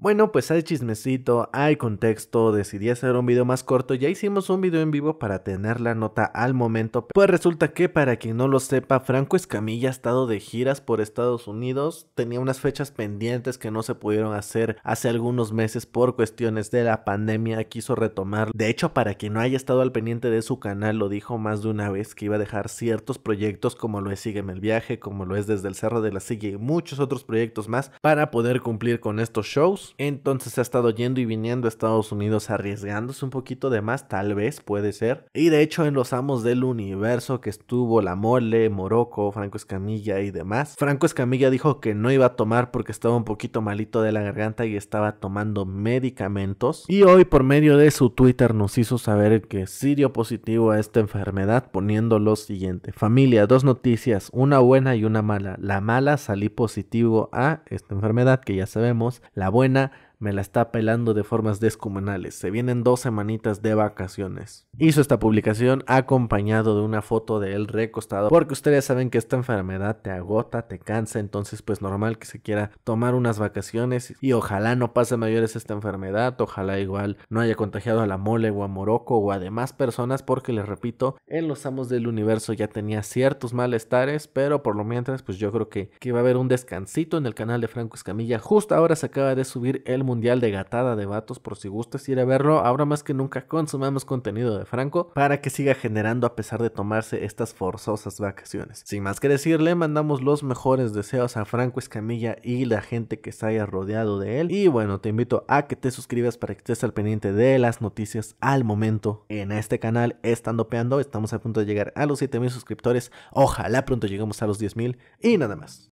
Bueno, pues hay chismecito, hay contexto, decidí hacer un video más corto, ya hicimos un video en vivo para tener la nota al momento, pues resulta que para quien no lo sepa, Franco Escamilla ha estado de giras por Estados Unidos, tenía unas fechas pendientes que no se pudieron hacer hace algunos meses por cuestiones de la pandemia, quiso retomar, de hecho para quien no haya estado al pendiente de su canal, lo dijo más de una vez que iba a dejar ciertos proyectos como lo es Sígueme el viaje, como lo es Desde el Cerro de la Silla y muchos otros proyectos más para poder cumplir con estos shows. Entonces ha estado yendo y viniendo a Estados Unidos arriesgándose un poquito de más, tal vez, puede ser. Y de hecho en Los Amos del Universo que estuvo La Mole, Morocco, Franco Escamilla y demás. Franco Escamilla dijo que no iba a tomar porque estaba un poquito malito de la garganta y estaba tomando medicamentos. Y hoy por medio de su Twitter nos hizo saber que sí dio positivo a esta enfermedad poniendo lo siguiente. Familia, dos noticias, una buena y una mala. La mala salí positivo a esta enfermedad que ya sabemos. La buena semana me la está pelando de formas descomunales. Se vienen dos semanitas de vacaciones. Hizo esta publicación acompañado de una foto de él recostado, porque ustedes saben que esta enfermedad te agota, te cansa, entonces pues normal que se quiera tomar unas vacaciones y ojalá no pase mayores esta enfermedad, ojalá igual no haya contagiado a la mole o a Morocco o a demás personas, porque les repito, en los amos del universo ya tenía ciertos malestares, pero por lo mientras pues yo creo que, que va a haber un descansito en el canal de Franco Escamilla. Justo ahora se acaba de subir el mundial de gatada de vatos por si gustas ir a verlo. Ahora más que nunca consumamos contenido de Franco para que siga generando a pesar de tomarse estas forzosas vacaciones. Sin más que decirle, mandamos los mejores deseos a Franco Escamilla y la gente que se haya rodeado de él. Y bueno, te invito a que te suscribas para que estés al pendiente de las noticias al momento en este canal Estando Peando. Estamos a punto de llegar a los 7000 suscriptores. Ojalá pronto lleguemos a los 10000 y nada más.